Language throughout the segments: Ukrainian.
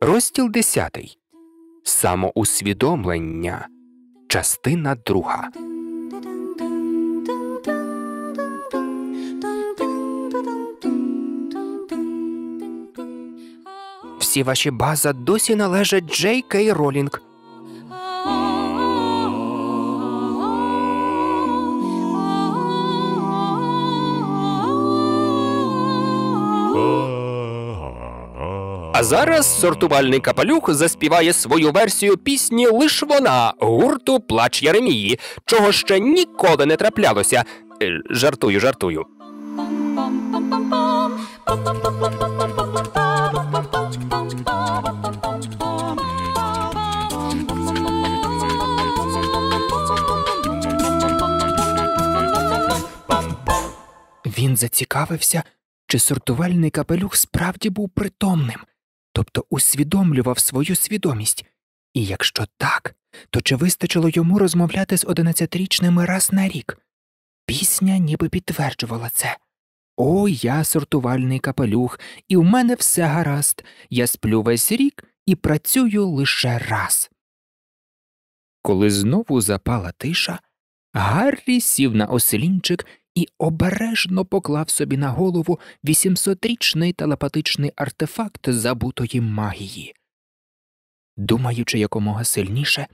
Розділ 10. Самоусвідомлення. Частина друга. Всі ваші база досі належать Джей Кей Ролінг. А зараз сортувальний капелюх заспіває свою версію пісні лиш вона гурту Плач Єремії, чого ще ніколи не траплялося. Е, жартую, жартую. Він зацікавився, чи сортувальний капелюх справді був притомним тобто усвідомлював свою свідомість, і якщо так, то чи вистачило йому розмовляти з одинадцятирічними раз на рік? Пісня ніби підтверджувала це. О, я сортувальний капелюх, і в мене все гаразд, я сплю весь рік і працюю лише раз. Коли знову запала тиша, Гаррі сів на оселінчик і обережно поклав собі на голову 800-річний телепатичний артефакт забутої магії. Думаючи якомога сильніше,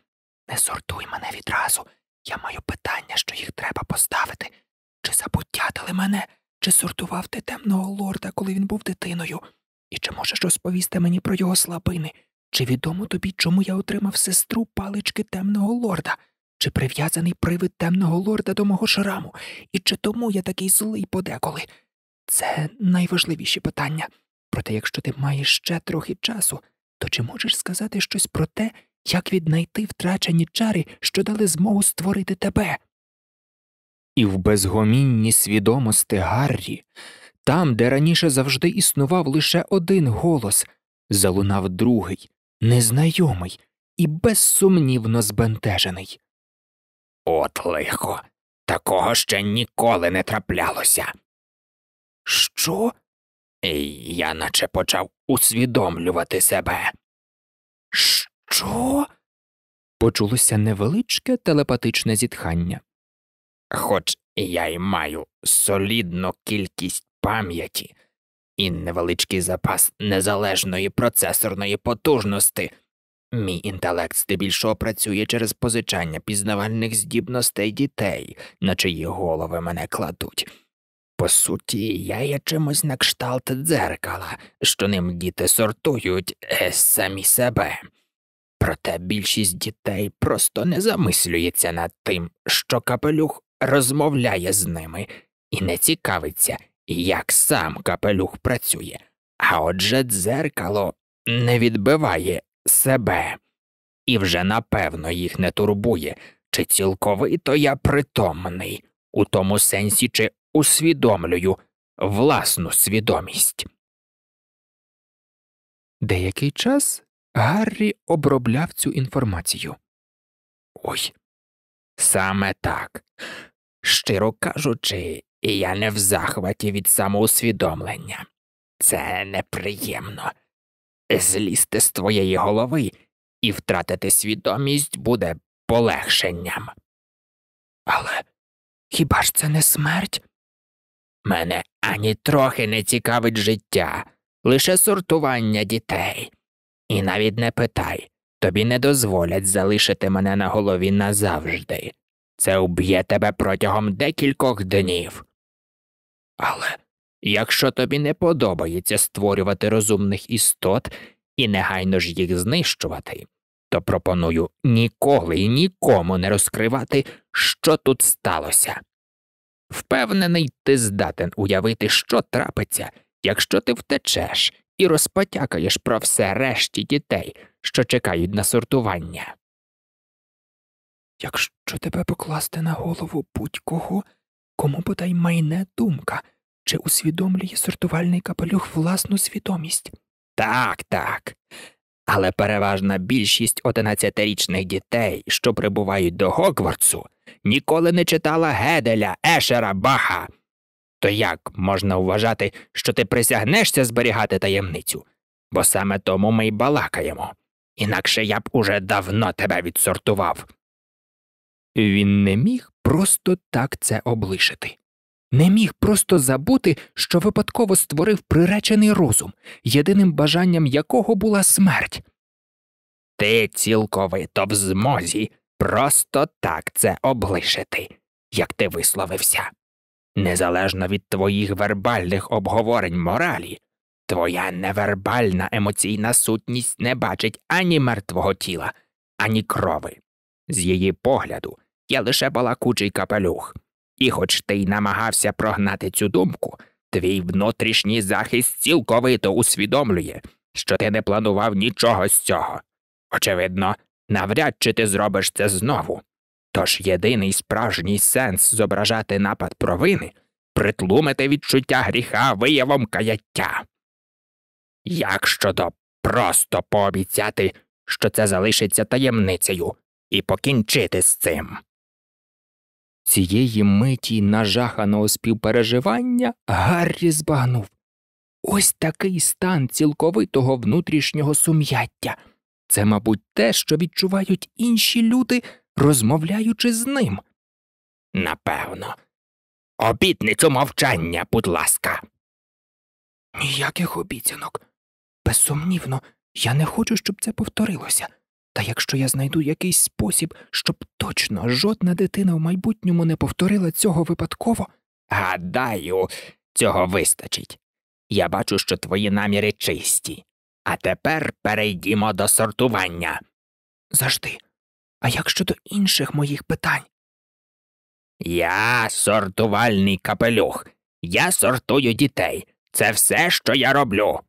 не сортуй мене відразу. Я маю питання, що їх треба поставити. Чи забуттятили мене, чи сортував ти темного лорда, коли він був дитиною, і чи можеш розповісти мені про його слабини? Чи відомо тобі, чому я отримав сестру палички темного лорда? Чи прив'язаний привид темного лорда до мого шраму, і чи тому я такий злий подеколи? Це найважливіші питання. Проте, якщо ти маєш ще трохи часу, то чи можеш сказати щось про те, як віднайти втрачені чари, що дали змогу створити тебе? І в безгомінні свідомості Гаррі, там, де раніше завжди існував лише один голос, залунав другий, незнайомий і безсумнівно збентежений. От лихо, такого ще ніколи не траплялося. Що? І я наче почав усвідомлювати себе. Що? Почулося невеличке телепатичне зітхання. Хоч я й маю солідну кількість пам'яті і невеличкий запас незалежної процесорної потужності, Мій інтелект здебільшого працює через позичання пізнавальних здібностей дітей, на чиї голови мене кладуть. По суті, я є чимось на кшталт дзеркала, що ним діти сортують е, самі себе. Проте більшість дітей просто не замислюється над тим, що капелюх розмовляє з ними і не цікавиться, як сам капелюх працює, а отже дзеркало не відбиває себе, і вже напевно їх не турбує, чи цілковито я притомний, у тому сенсі, чи усвідомлюю власну свідомість. Деякий час Гаррі обробляв цю інформацію. Ой, саме так. Щиро кажучи, я не в захваті від самоусвідомлення. Це неприємно злізти з твоєї голови і втратити свідомість буде полегшенням. Але хіба ж це не смерть? Мене ані трохи не цікавить життя, лише сортування дітей. І навіть не питай тобі не дозволять залишити мене на голові назавжди. Це уб'є тебе протягом декількох днів. Але Якщо тобі не подобається створювати розумних істот і негайно ж їх знищувати, то пропоную ніколи і нікому не розкривати, що тут сталося. Впевнений, ти здатен уявити, що трапиться, якщо ти втечеш і розпотякаєш про все решті дітей, що чекають на сортування. Якщо тебе покласти на голову будь кого, кому подай майне думка. Чи усвідомлює сортувальний капелюх власну свідомість? Так, так. Але переважна більшість 11-річних дітей, що прибувають до Гогвартсу, ніколи не читала Геделя, Ешера, Баха. То як можна вважати, що ти присягнешся зберігати таємницю? Бо саме тому ми й балакаємо, інакше я б уже давно тебе відсортував. Він не міг просто так це облишити не міг просто забути, що випадково створив приречений розум, єдиним бажанням якого була смерть. Ти цілковито в змозі просто так це облишити, як ти висловився. Незалежно від твоїх вербальних обговорень моралі, твоя невербальна емоційна сутність не бачить ані мертвого тіла, ані крови. З її погляду я лише балакучий капелюх, і, хоч ти й намагався прогнати цю думку, твій внутрішній захист цілковито усвідомлює, що ти не планував нічого з цього. Очевидно, навряд чи ти зробиш це знову. Тож єдиний справжній сенс зображати напад провини притлумити відчуття гріха виявом каяття. Як щодо просто пообіцяти, що це залишиться таємницею, і покінчити з цим. Цієї миті нажаханого співпереживання Гаррі збагнув. Ось такий стан цілковитого внутрішнього сум'яття. Це, мабуть, те, що відчувають інші люди, розмовляючи з ним. Напевно, обітницю мовчання, будь ласка. Ніяких обіцянок. Безсумнівно, я не хочу, щоб це повторилося. Та якщо я знайду якийсь спосіб, щоб точно жодна дитина в майбутньому не повторила цього випадково. Гадаю, цього вистачить. Я бачу, що твої наміри чисті. А тепер перейдімо до сортування. Завжди. А як щодо інших моїх питань? Я сортувальний капелюх. Я сортую дітей. Це все, що я роблю.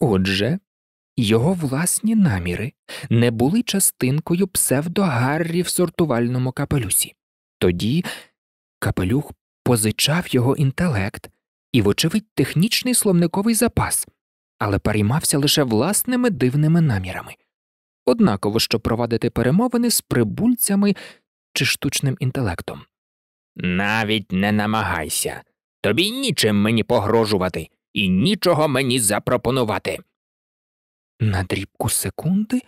Отже, його власні наміри не були частинкою псевдогаррі в сортувальному капелюсі. Тоді капелюх позичав його інтелект і, вочевидь, технічний словниковий запас, але переймався лише власними дивними намірами. Однаково, що провадити перемовини з прибульцями чи штучним інтелектом. Навіть не намагайся. Тобі нічим мені погрожувати і нічого мені запропонувати. На дрібку секунди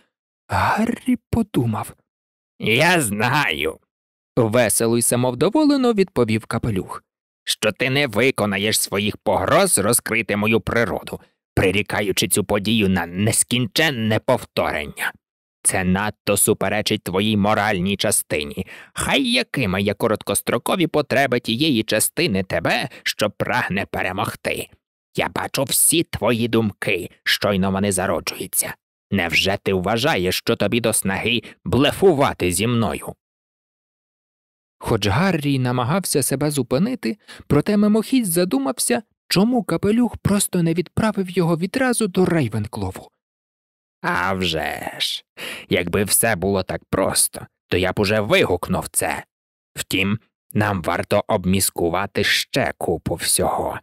Гаррі подумав Я знаю, весело й самовдоволено відповів капелюх, що ти не виконаєш своїх погроз розкрити мою природу, прирікаючи цю подію на нескінченне повторення. Це надто суперечить твоїй моральній частині, хай якими є короткострокові потреби тієї частини тебе, що прагне перемогти. Я бачу всі твої думки, щойно вони зароджуються. Невже ти вважаєш, що тобі до снаги блефувати зі мною? Хоч Гаррі намагався себе зупинити, проте мимохідь задумався, чому капелюх просто не відправив його відразу до Рейвенклову. «А вже ж, Якби все було так просто, то я б уже вигукнув це. Втім, нам варто обміскувати ще купу всього.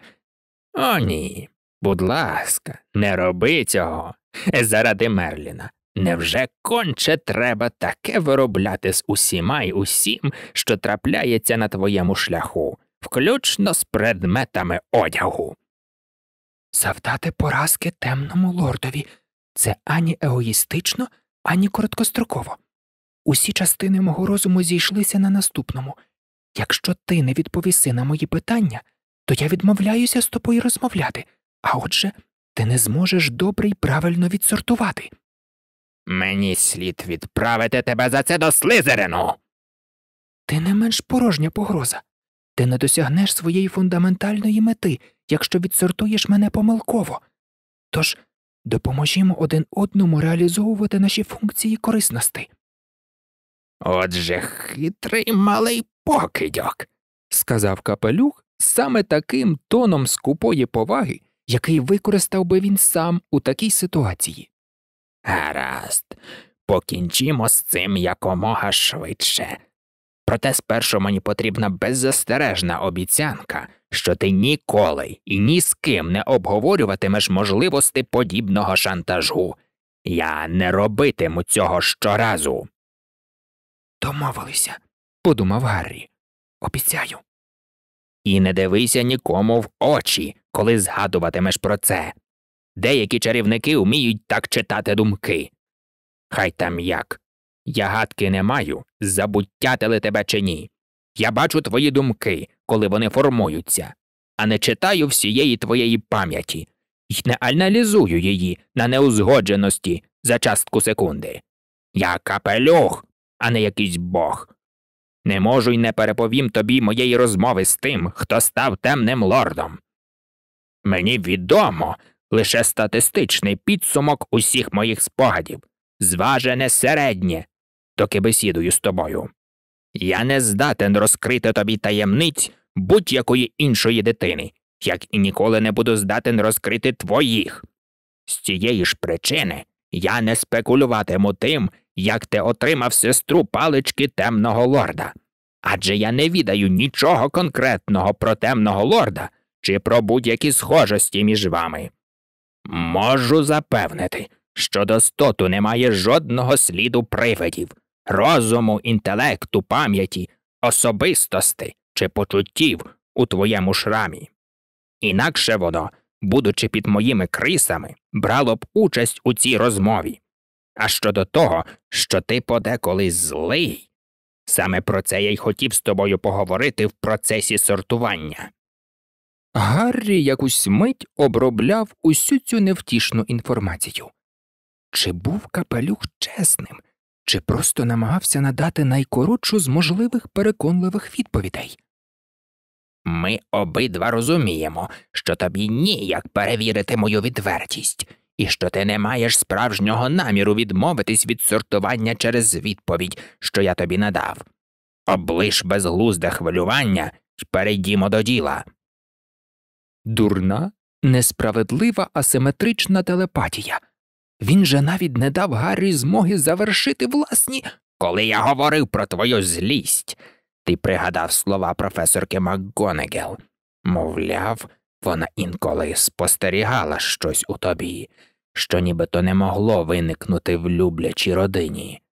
О, ні. Будь ласка, не роби цього. Заради Мерліна. Невже конче треба таке виробляти з усіма й усім, що трапляється на твоєму шляху, включно з предметами одягу? Завдати поразки темному лордові це ані егоїстично, ані короткостроково. Усі частини мого розуму зійшлися на наступному якщо ти не відповіси на мої питання то я відмовляюся з тобою розмовляти, а отже, ти не зможеш добре й правильно відсортувати. Мені слід відправити тебе за це до Слизерину. Ти не менш порожня погроза. Ти не досягнеш своєї фундаментальної мети, якщо відсортуєш мене помилково. Тож допоможімо один одному реалізовувати наші функції корисності. Отже, хитрий малий покидьок, сказав капелюх саме таким тоном скупої поваги, який використав би він сам у такій ситуації. Гаразд, покінчимо з цим якомога швидше. Проте спершу мені потрібна беззастережна обіцянка, що ти ніколи і ні з ким не обговорюватимеш можливості подібного шантажу. Я не робитиму цього щоразу. Домовилися, подумав Гаррі. Обіцяю і не дивися нікому в очі, коли згадуватимеш про це. Деякі чарівники вміють так читати думки. Хай там як. Я гадки не маю, забуття забуттятили тебе чи ні. Я бачу твої думки, коли вони формуються, а не читаю всієї твоєї пам'яті і не аналізую її на неузгодженості за частку секунди. Я капелюх, а не якийсь бог. Не можу й не переповім тобі моєї розмови з тим, хто став темним лордом. Мені відомо лише статистичний підсумок усіх моїх спогадів, зважене середнє, доки бесідую з тобою. Я не здатен розкрити тобі таємниць будь-якої іншої дитини, як і ніколи не буду здатен розкрити твоїх. З цієї ж причини я не спекулюватиму тим, як ти отримав сестру палички темного лорда. Адже я не відаю нічого конкретного про темного лорда чи про будь-які схожості між вами. Можу запевнити, що достоту стоту немає жодного сліду привидів, розуму, інтелекту, пам'яті, особистості чи почуттів у твоєму шрамі. Інакше воно, будучи під моїми крисами, брало б участь у цій розмові. А щодо того, що ти подеколи злий. Саме про це я й хотів з тобою поговорити в процесі сортування. Гаррі якусь мить обробляв усю цю невтішну інформацію. Чи був капелюх чесним, чи просто намагався надати найкоротшу з можливих переконливих відповідей? Ми обидва розуміємо, що тобі ніяк перевірити мою відвертість і що ти не маєш справжнього наміру відмовитись від сортування через відповідь, що я тобі надав. Облиш безглузде хвилювання і перейдімо до діла. Дурна, несправедлива, асиметрична телепатія. Він же навіть не дав Гаррі змоги завершити власні. Коли я говорив про твою злість, ти пригадав слова професорки МакГонегел. Мовляв, вона інколи спостерігала щось у тобі, що нібито не могло виникнути в люблячій родині.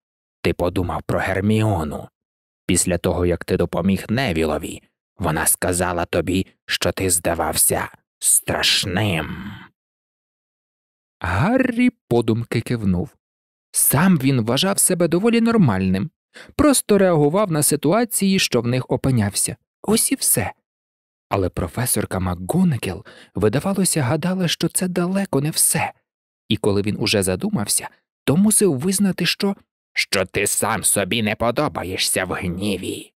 Ти подумав про Герміону. Після того, як ти допоміг Невілові, вона сказала тобі, що ти здавався страшним. Гаррі подумки кивнув. Сам він вважав себе доволі нормальним, просто реагував на ситуації, що в них опинявся. Ось і все. Але професорка МакГонекел, видавалося, гадала, що це далеко не все, і коли він уже задумався, то мусив визнати, що «Що ти сам собі не подобаєшся в гніві.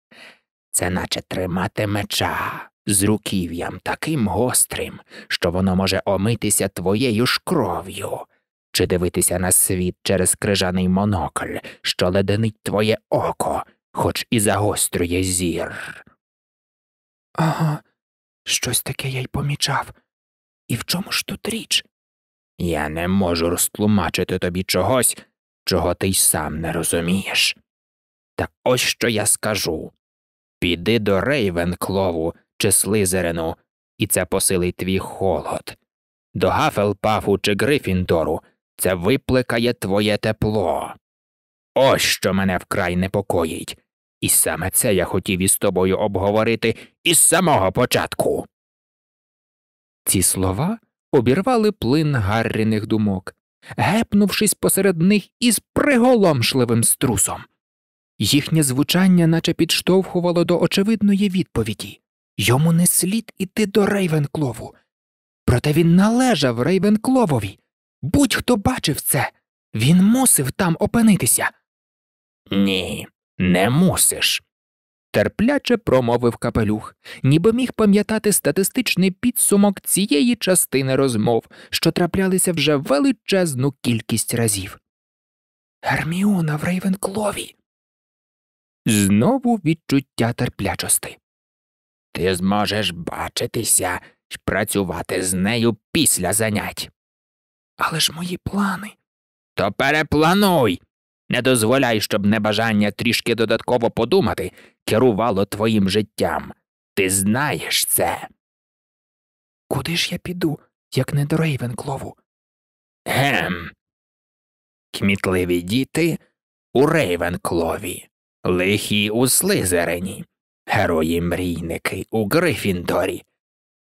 Це наче тримати меча з руків'ям таким гострим, що воно може омитися твоєю ж кров'ю, чи дивитися на світ через крижаний монокль, що леденить твоє око, хоч і загострює зір. Ага, Щось таке я й помічав. І в чому ж тут річ? Я не можу розтлумачити тобі чогось, чого ти й сам не розумієш. Та ось що я скажу піди до Рейвенклову чи Слизерину, і це посилить твій холод. До Гафелпафу чи Грифіндору це випликає твоє тепло. Ось що мене вкрай непокоїть. І саме це я хотів із тобою обговорити із самого початку. Ці слова обірвали плин Гарріних думок, гепнувшись посеред них із приголомшливим струсом. Їхнє звучання наче підштовхувало до очевидної відповіді йому не слід іти до Рейвенклову. Проте він належав Рейвенкловові. Будь хто бачив це, він мусив там опинитися. Ні, не мусиш. Терпляче промовив капелюх, ніби міг пам'ятати статистичний підсумок цієї частини розмов, що траплялися вже величезну кількість разів. Герміона в Рейвенклові. Знову відчуття терплячости. Ти зможеш бачитися і працювати з нею після занять. Але ж мої плани. То переплануй. Не дозволяй, щоб небажання трішки додатково подумати керувало твоїм життям. Ти знаєш це. Куди ж я піду, як не до Рейвенклову? Гем. Кмітливі діти у Рейвенклові, лихі у Слизерені, герої мрійники у Грифіндорі,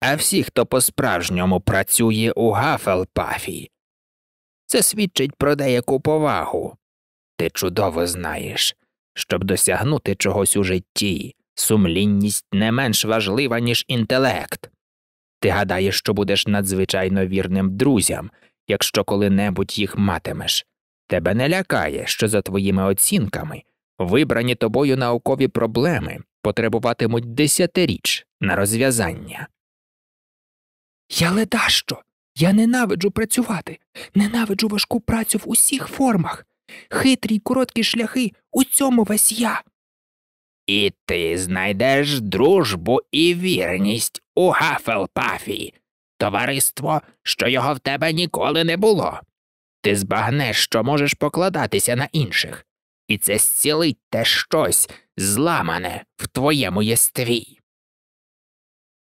а всі, хто по справжньому працює у Гафелпафі. Це свідчить про деяку повагу. Ти чудово знаєш, щоб досягнути чогось у житті, сумлінність не менш важлива, ніж інтелект. Ти гадаєш, що будеш надзвичайно вірним друзям, якщо коли-небудь їх матимеш. Тебе не лякає, що за твоїми оцінками вибрані тобою наукові проблеми потребуватимуть десятиріч на розв'язання. Я ледащо. Я ненавиджу працювати, ненавиджу важку працю в усіх формах. Хитрі й короткі шляхи у цьому весь я. І ти знайдеш дружбу і вірність у Гафелпафі, товариство, що його в тебе ніколи не було. Ти збагнеш, що можеш покладатися на інших, і це зцілить те щось зламане в твоєму єстві.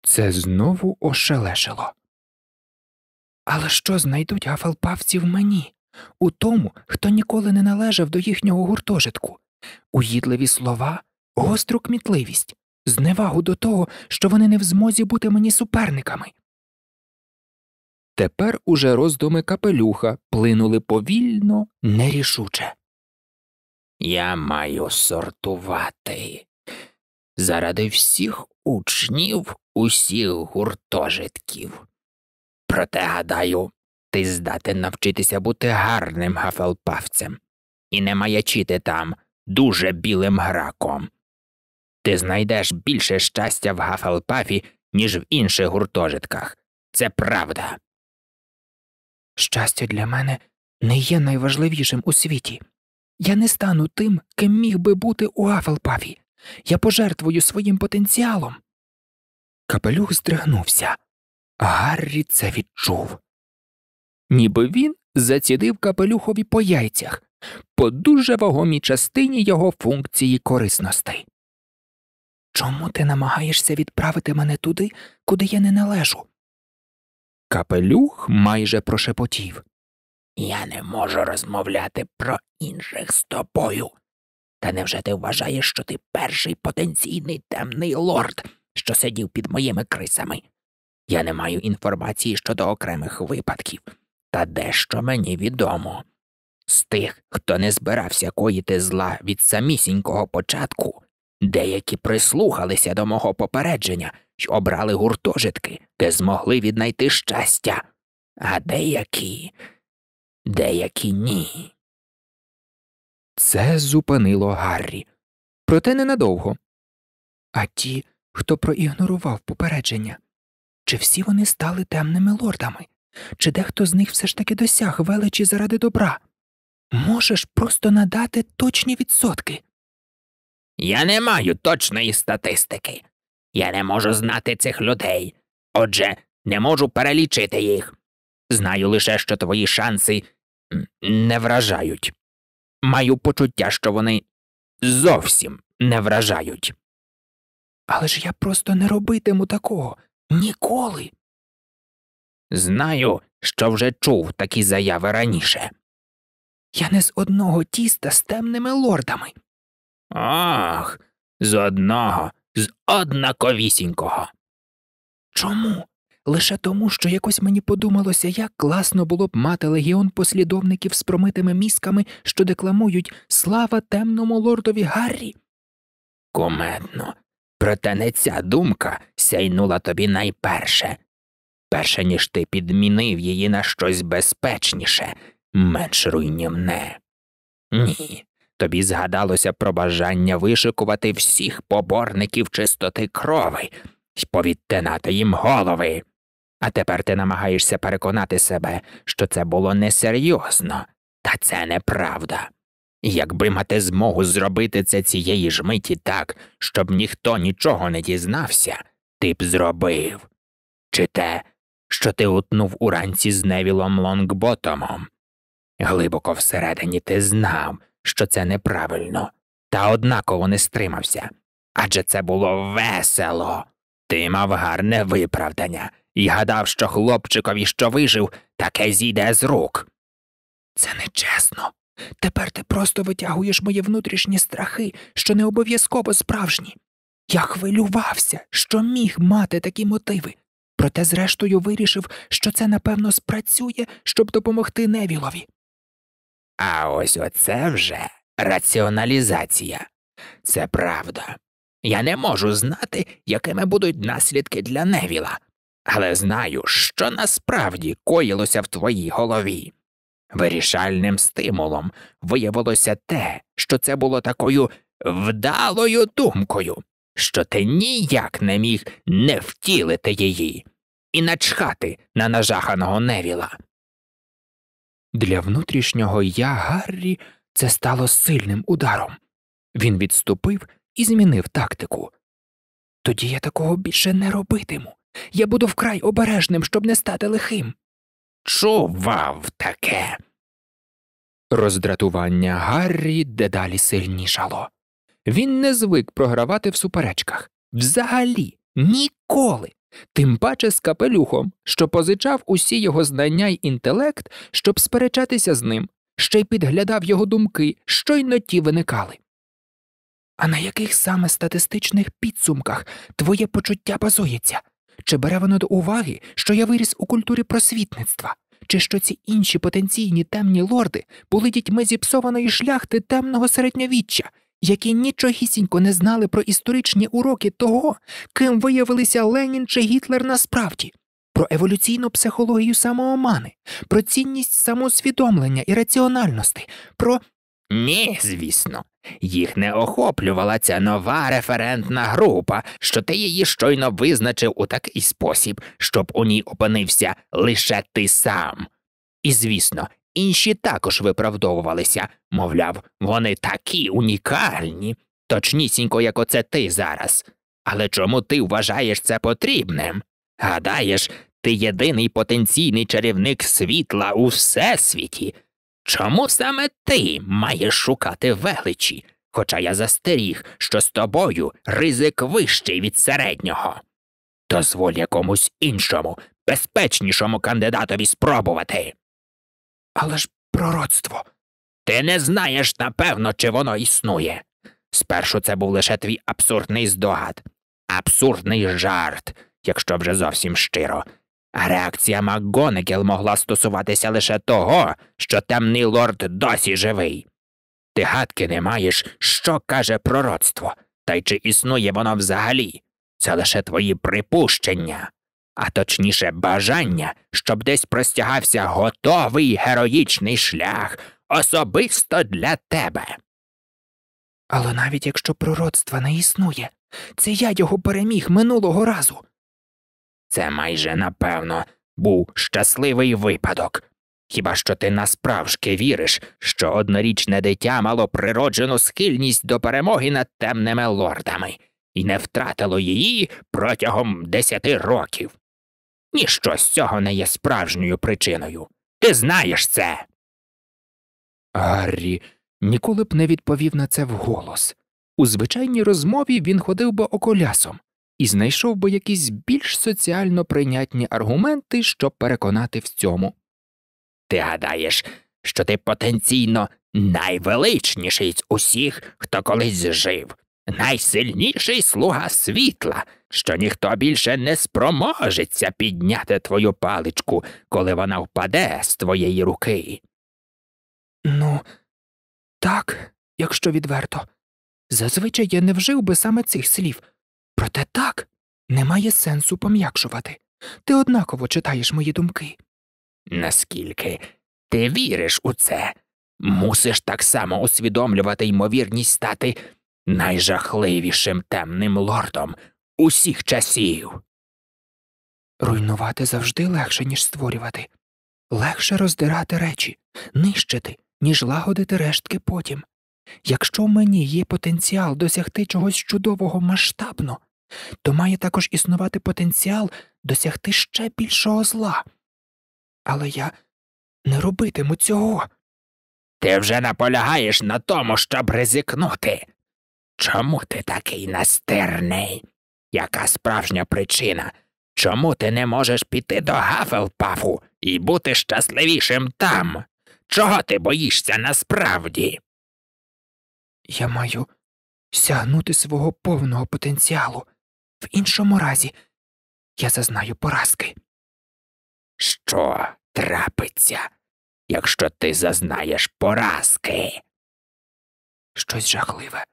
Це знову ошелешило. Але що знайдуть гафелпавці в мені? у тому, хто ніколи не належав до їхнього гуртожитку, уїдливі слова, гостру кмітливість, зневагу до того, що вони не в змозі бути мені суперниками. Тепер уже роздуми капелюха плинули повільно, нерішуче. Я маю сортувати заради всіх учнів усіх гуртожитків. Проте, гадаю, ти здатен навчитися бути гарним гафелпавцем і не маячити там дуже білим граком. Ти знайдеш більше щастя в гафелпафі, ніж в інших гуртожитках. Це правда. Щастя для мене не є найважливішим у світі. Я не стану тим, ким міг би бути у Гафелпафі. Я пожертвую своїм потенціалом. Капелюх здригнувся. Гаррі це відчув ніби він зацідив капелюхові по яйцях по дуже вагомій частині його функції корисностей. Чому ти намагаєшся відправити мене туди, куди я не належу? Капелюх майже прошепотів. Я не можу розмовляти про інших з тобою. Та невже ти вважаєш, що ти перший потенційний темний лорд, що сидів під моїми крисами? Я не маю інформації щодо окремих випадків, та дещо мені відомо. З тих, хто не збирався коїти зла від самісінького початку, деякі прислухалися до мого попередження й обрали гуртожитки, де змогли віднайти щастя, а деякі, деякі ні. Це зупинило Гаррі. Проте ненадовго. А ті, хто проігнорував попередження, чи всі вони стали темними лордами? Чи дехто з них все ж таки досяг величі заради добра? Можеш просто надати точні відсотки. Я не маю точної статистики. Я не можу знати цих людей. Отже, не можу перелічити їх. Знаю лише, що твої шанси не вражають. Маю почуття, що вони зовсім не вражають. Але ж я просто не робитиму такого ніколи. Знаю, що вже чув такі заяви раніше. Я не з одного тіста з темними лордами. Ах, з одного, з однаковісінького. Чому? Лише тому, що якось мені подумалося, як класно було б мати легіон послідовників з промитими мізками, що декламують слава темному лордові Гаррі. Кометно, проте не ця думка сяйнула тобі найперше, перше ніж ти підмінив її на щось безпечніше, менш руйнівне. Ні. Тобі згадалося про бажання вишикувати всіх поборників чистоти крови і повідтинати їм голови. А тепер ти намагаєшся переконати себе, що це було несерйозно, та це неправда. Якби мати змогу зробити це цієї ж миті так, щоб ніхто нічого не дізнався, ти б зробив. Чи те, що ти утнув уранці з Невілом Лонгботомом. Глибоко всередині ти знав, що це неправильно, та однаково не стримався. Адже це було весело. Ти мав гарне виправдання і гадав, що хлопчикові, що вижив, таке зійде з рук. Це нечесно. Тепер ти просто витягуєш мої внутрішні страхи, що не обов'язково справжні. Я хвилювався, що міг мати такі мотиви, проте, зрештою, вирішив, що це, напевно, спрацює, щоб допомогти Невілові. А ось оце вже раціоналізація. Це правда. Я не можу знати, якими будуть наслідки для Невіла, але знаю, що насправді коїлося в твоїй голові. Вирішальним стимулом виявилося те, що це було такою вдалою думкою, що ти ніяк не міг не втілити її і начхати на нажаханого невіла. Для внутрішнього я Гаррі це стало сильним ударом. Він відступив і змінив тактику. Тоді я такого більше не робитиму. Я буду вкрай обережним, щоб не стати лихим. Чував таке. Роздратування Гаррі дедалі сильнішало. Він не звик програвати в суперечках взагалі ніколи. Тим паче з капелюхом, що позичав усі його знання й інтелект, щоб сперечатися з ним, ще й підглядав його думки, щойно ті виникали. А на яких саме статистичних підсумках твоє почуття базується? Чи бере воно до уваги, що я виріс у культурі просвітництва, чи що ці інші потенційні темні лорди були дітьми зіпсованої шляхти темного середньовіччя, які нічогісінько не знали про історичні уроки того, ким виявилися Ленін чи Гітлер насправді, про еволюційну психологію самоомани, про цінність самосвідомлення і раціональності, про ні, звісно, їх не охоплювала ця нова референтна група, що ти її щойно визначив у такий спосіб, щоб у ній опинився лише ти сам. І звісно, Інші також виправдовувалися, мовляв, вони такі унікальні, точнісінько, як оце ти зараз. Але чому ти вважаєш це потрібним? Гадаєш, ти єдиний потенційний чарівник світла у всесвіті? Чому саме ти маєш шукати величі? Хоча я застеріг, що з тобою ризик вищий від середнього. Дозволь якомусь іншому, безпечнішому кандидатові спробувати. Але ж пророцтво. Ти не знаєш, напевно, чи воно існує. Спершу це був лише твій абсурдний здогад, абсурдний жарт, якщо вже зовсім щиро. А реакція МакГонекіл могла стосуватися лише того, що темний лорд досі живий. Ти гадки не маєш, що каже пророцтво, та й чи існує воно взагалі? Це лише твої припущення а точніше бажання, щоб десь простягався готовий героїчний шлях особисто для тебе. Але навіть якщо пророцтва не існує, це я його переміг минулого разу. Це майже напевно був щасливий випадок. Хіба що ти насправжки віриш, що однорічне дитя мало природжену схильність до перемоги над темними лордами і не втратило її протягом десяти років? Ніщо з цього не є справжньою причиною. Ти знаєш це. Гаррі ніколи б не відповів на це вголос. У звичайній розмові він ходив би околясом і знайшов би якісь більш соціально прийнятні аргументи, щоб переконати в цьому. Ти гадаєш, що ти потенційно найвеличніший з усіх, хто колись жив, найсильніший слуга світла, що ніхто більше не спроможеться підняти твою паличку, коли вона впаде з твоєї руки. Ну, так, якщо відверто. Зазвичай я не вжив би саме цих слів, проте так немає сенсу пом'якшувати. Ти однаково читаєш мої думки. Наскільки ти віриш у це, мусиш так само усвідомлювати ймовірність стати найжахливішим темним лордом усіх часів. Руйнувати завжди легше, ніж створювати, легше роздирати речі, нищити, ніж лагодити рештки потім. Якщо в мені є потенціал досягти чогось чудового масштабно, то має також існувати потенціал досягти ще більшого зла. Але я не робитиму цього. Ти вже наполягаєш на тому, щоб ризикнути. Чому ти такий настирний? яка справжня причина? Чому ти не можеш піти до Гафелпафу і бути щасливішим там? Чого ти боїшся насправді? Я маю сягнути свого повного потенціалу. В іншому разі я зазнаю поразки. Що трапиться, якщо ти зазнаєш поразки? Щось жахливе.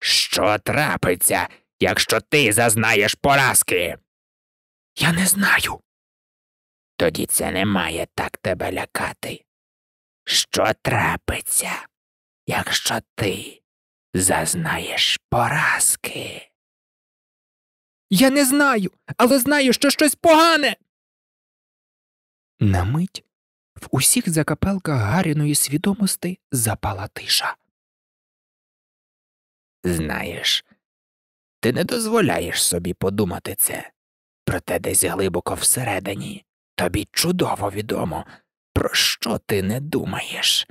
Що трапиться, якщо ти зазнаєш поразки. Я не знаю. Тоді це не має так тебе лякати. Що трапиться, якщо ти зазнаєш поразки? Я не знаю, але знаю, що щось погане. На мить в усіх закапелках Гаріної свідомості запала тиша. Знаєш, ти не дозволяєш собі подумати це. Проте десь глибоко всередині тобі чудово відомо, про що ти не думаєш.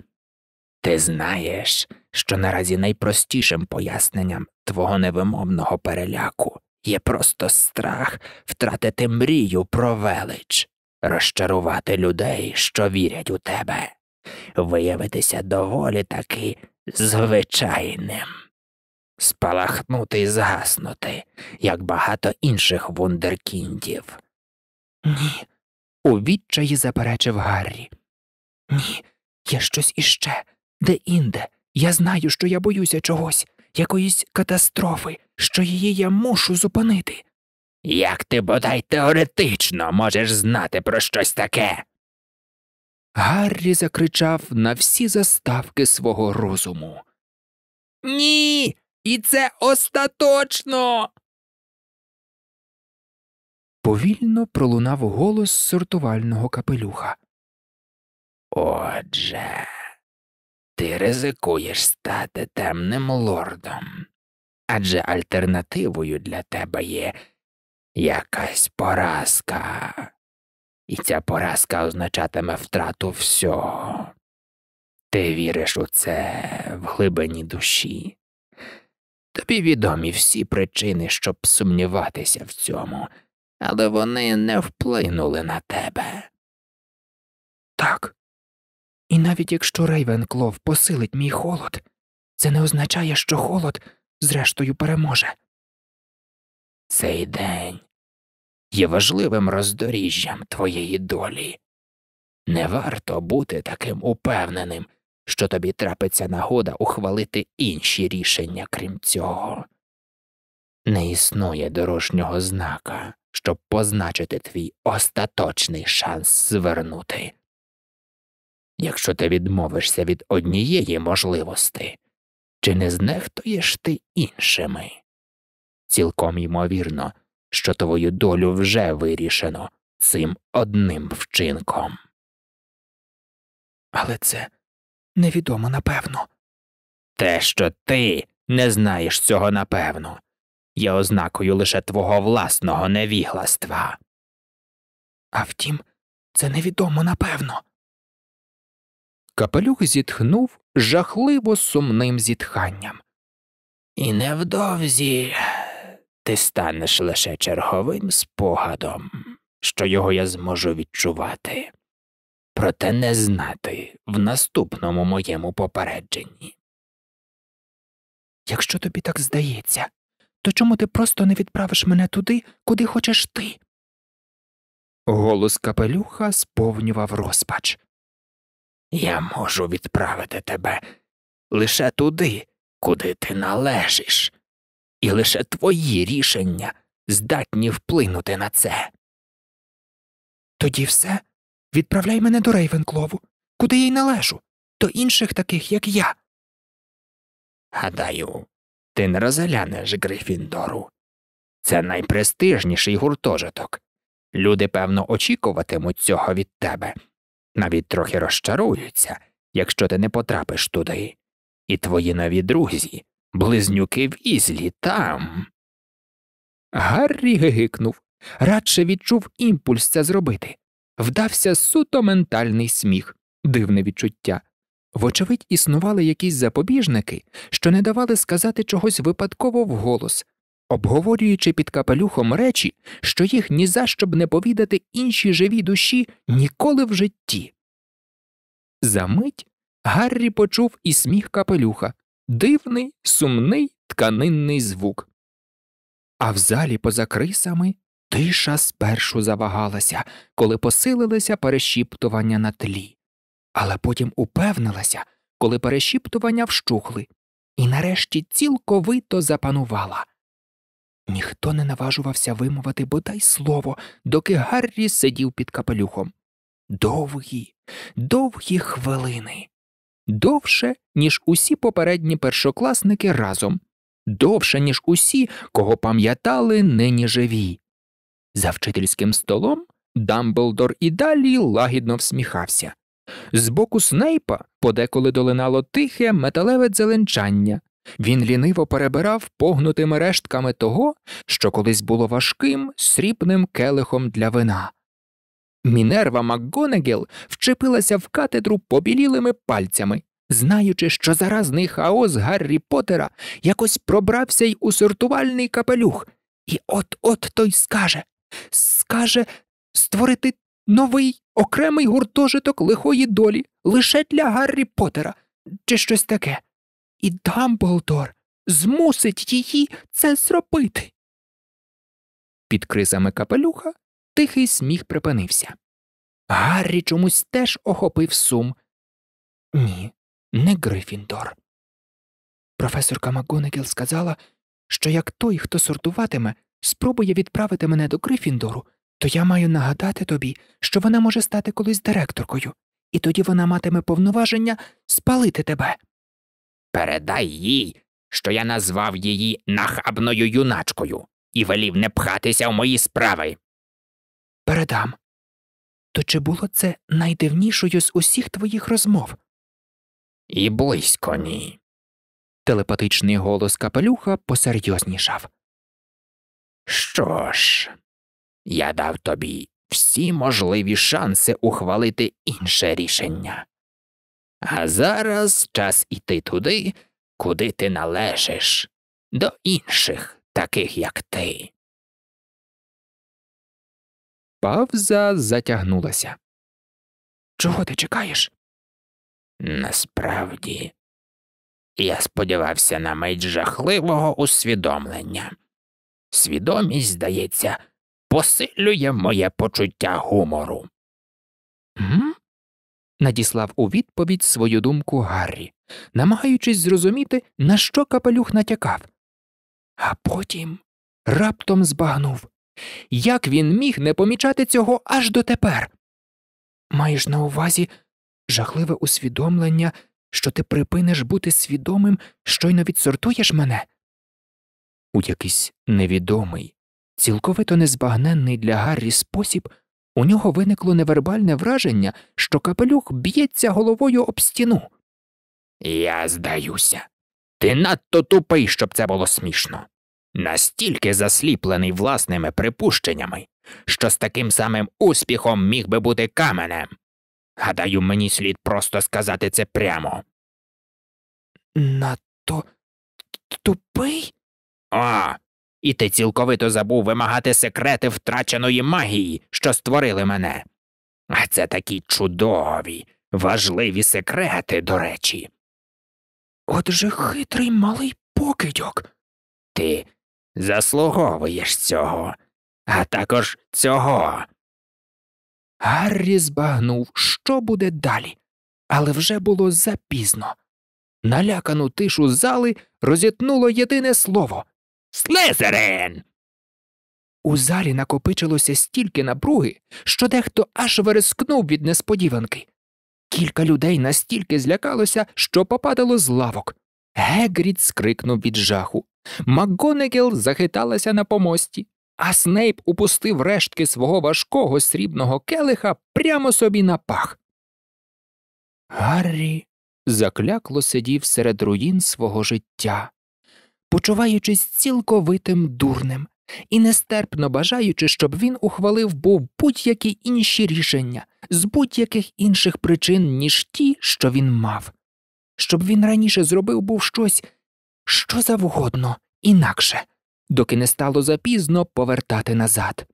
Ти знаєш, що наразі найпростішим поясненням твого невимовного переляку є просто страх втратити мрію про велич, розчарувати людей, що вірять у тебе, виявитися доволі таки звичайним спалахнути і згаснути, як багато інших вундеркіндів. Ні, у відчаї заперечив Гаррі. Ні, є щось іще, де інде. Я знаю, що я боюся чогось, якоїсь катастрофи, що її я мушу зупинити. Як ти бодай теоретично можеш знати про щось таке. Гаррі закричав на всі заставки свого розуму. Ні. І це остаточно. Повільно пролунав голос сортувального капелюха. Отже, ти ризикуєш стати темним лордом. Адже альтернативою для тебе є якась поразка, і ця поразка означатиме втрату всього. Ти віриш у це в глибині душі. Тобі відомі всі причини, щоб сумніватися в цьому, але вони не вплинули на тебе. Так. І навіть якщо Рейвенклов посилить мій холод, це не означає, що холод, зрештою, переможе. Цей день є важливим роздоріжжям твоєї долі. Не варто бути таким упевненим, що тобі трапиться нагода ухвалити інші рішення, крім цього. Не існує дорожнього знака, щоб позначити твій остаточний шанс звернути. Якщо ти відмовишся від однієї можливості, чи не знехтуєш ти іншими? Цілком ймовірно, що твою долю вже вирішено цим одним вчинком. Але це невідомо напевно. Те, що ти не знаєш цього напевно, є ознакою лише твого власного невігластва. А втім, це невідомо напевно. Капелюх зітхнув жахливо сумним зітханням. І невдовзі ти станеш лише черговим спогадом, що його я зможу відчувати проте не знати в наступному моєму попередженні. Якщо тобі так здається, то чому ти просто не відправиш мене туди, куди хочеш ти? Голос капелюха сповнював розпач. Я можу відправити тебе лише туди, куди ти належиш, і лише твої рішення здатні вплинути на це. Тоді все, Відправляй мене до Рейвенклову, куди я й належу, до інших таких, як я. Гадаю, ти не розглянеш Грифіндору. Це найпрестижніший гуртожиток. Люди, певно, очікуватимуть цього від тебе, навіть трохи розчаруються, якщо ти не потрапиш туди. І твої нові друзі, близнюки в ізлі там. Гаррі гигикнув, радше відчув імпульс це зробити вдався суто ментальний сміх, дивне відчуття. Вочевидь, існували якісь запобіжники, що не давали сказати чогось випадково вголос, обговорюючи під капелюхом речі, що їх ні за що б не повідати інші живі душі ніколи в житті. Замить Гаррі почув і сміх капелюха дивний, сумний тканинний звук. А в залі поза крисами Тиша спершу завагалася, коли посилилися перешіптування на тлі, але потім упевнилася, коли перешіптування вщухли, і нарешті цілковито запанувала. Ніхто не наважувався вимовити бодай слово, доки Гаррі сидів під капелюхом. Довгі, довгі хвилини, довше, ніж усі попередні першокласники разом, довше, ніж усі, кого пам'ятали нині живі. За вчительським столом Дамблдор і далі лагідно всміхався. З боку снейпа подеколи долинало тихе металеве дзеленчання. Він ліниво перебирав погнутими рештками того, що колись було важким срібним келихом для вина. Мінерва МакГонегіл вчепилася в катедру побілілими пальцями, знаючи, що заразний хаос Гаррі Поттера якось пробрався й у сортувальний капелюх, і от от той скаже скаже створити новий окремий гуртожиток лихої долі лише для Гаррі Поттера чи щось таке. І Дамблдор змусить її це зробити. Під кризами капелюха тихий сміх припинився. Гаррі чомусь теж охопив сум. Ні, не Грифіндор. Професорка Макгонегіл сказала, що як той, хто сортуватиме, спробує відправити мене до Грифіндору, то я маю нагадати тобі, що вона може стати колись директоркою, і тоді вона матиме повноваження спалити тебе. Передай їй, що я назвав її нахабною юначкою і велів не пхатися в мої справи. Передам. То чи було це найдивнішою з усіх твоїх розмов? І близько ні. Телепатичний голос капелюха посерйознішав. Що ж, я дав тобі всі можливі шанси ухвалити інше рішення. А зараз час іти туди, куди ти належиш, до інших, таких як ти. Павза затягнулася. Чого ти чекаєш? Насправді, я сподівався на мить жахливого усвідомлення. Свідомість, здається, посилює моє почуття гумору. «Гм?» – надіслав у відповідь свою думку Гаррі, намагаючись зрозуміти, на що капелюх натякав. А потім раптом збагнув, як він міг не помічати цього аж дотепер. Маєш на увазі жахливе усвідомлення, що ти припиниш бути свідомим, щойно відсортуєш мене? у якийсь невідомий, цілковито незбагненний для Гаррі спосіб, у нього виникло невербальне враження, що капелюх б'ється головою об стіну. Я здаюся, ти надто тупий, щоб це було смішно. Настільки засліплений власними припущеннями, що з таким самим успіхом міг би бути каменем. Гадаю, мені слід просто сказати це прямо. Надто тупий? А, і ти цілковито забув вимагати секрети втраченої магії, що створили мене. А це такі чудові, важливі секрети, до речі. Отже, хитрий малий покидьок. Ти заслуговуєш цього, а також цього. Гаррі збагнув, що буде далі, але вже було запізно. Налякану тишу зали розітнуло єдине слово Слизерин! У залі накопичилося стільки напруги, що дехто аж верескнув від несподіванки. Кілька людей настільки злякалося, що попадало з лавок. Гегрід скрикнув від жаху. Макгонегел захиталася на помості, а Снейп упустив рештки свого важкого срібного келиха прямо собі на пах. Гаррі заклякло сидів серед руїн свого життя почуваючись цілковитим дурним і нестерпно бажаючи, щоб він ухвалив був будь-які інші рішення з будь-яких інших причин, ніж ті, що він мав, щоб він раніше зробив був щось що завгодно інакше, доки не стало запізно повертати назад.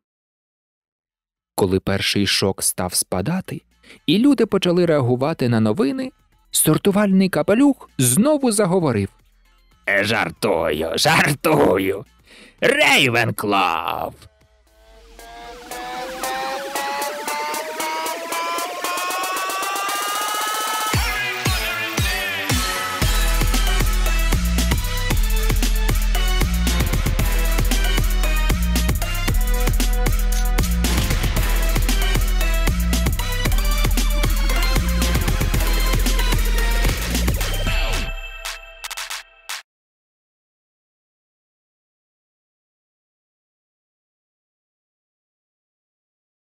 Коли перший шок став спадати, і люди почали реагувати на новини, сортувальний капелюх знову заговорив. Жартую, жартую. Рейвенклав.